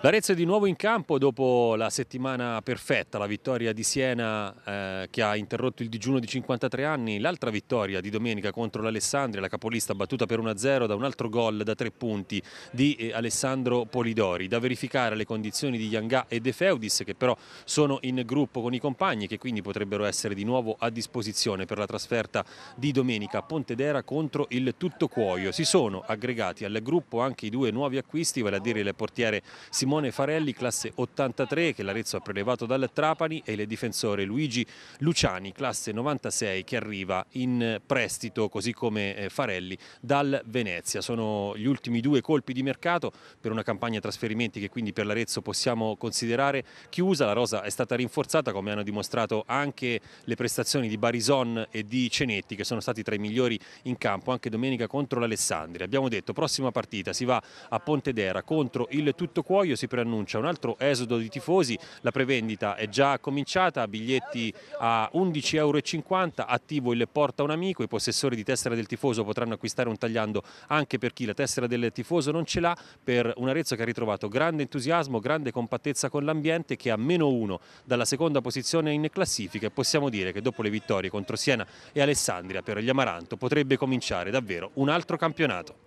L'Arezzo è di nuovo in campo dopo la settimana perfetta, la vittoria di Siena eh, che ha interrotto il digiuno di 53 anni, l'altra vittoria di domenica contro l'Alessandria, la capolista battuta per 1-0 da un altro gol da tre punti di eh, Alessandro Polidori. Da verificare le condizioni di Yangà e De Feudis che però sono in gruppo con i compagni che quindi potrebbero essere di nuovo a disposizione per la trasferta di domenica a Pontedera contro il Tutto Cuoio. Si sono aggregati al gruppo anche i due nuovi acquisti, vale a dire il portiere Silvio Simone Farelli, classe 83, che l'Arezzo ha prelevato dal Trapani, e il difensore Luigi Luciani, classe 96, che arriva in prestito, così come eh, Farelli, dal Venezia. Sono gli ultimi due colpi di mercato per una campagna trasferimenti che quindi per l'Arezzo possiamo considerare chiusa. La rosa è stata rinforzata, come hanno dimostrato anche le prestazioni di Barison e di Cenetti, che sono stati tra i migliori in campo anche domenica contro l'Alessandria. Abbiamo detto, prossima partita si va a Pontedera contro il Tutto Cuoio febbraio si preannuncia un altro esodo di tifosi, la prevendita è già cominciata, biglietti a 11,50 euro, attivo il porta un amico, i possessori di tessera del tifoso potranno acquistare un tagliando anche per chi la tessera del tifoso non ce l'ha, per un Arezzo che ha ritrovato grande entusiasmo, grande compattezza con l'ambiente che ha meno uno dalla seconda posizione in classifica e possiamo dire che dopo le vittorie contro Siena e Alessandria per gli Amaranto potrebbe cominciare davvero un altro campionato.